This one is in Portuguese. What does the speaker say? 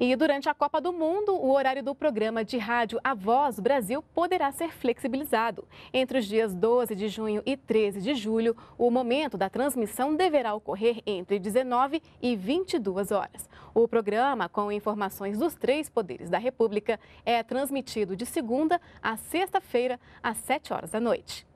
E durante a Copa do Mundo, o horário do programa de rádio A Voz Brasil poderá ser flexibilizado. Entre os dias 12 de junho e 13 de julho, o momento da transmissão deverá ocorrer entre 19 e 22 horas. O programa, com informações dos três poderes da República, é transmitido de segunda a sexta-feira, às 7 horas da noite.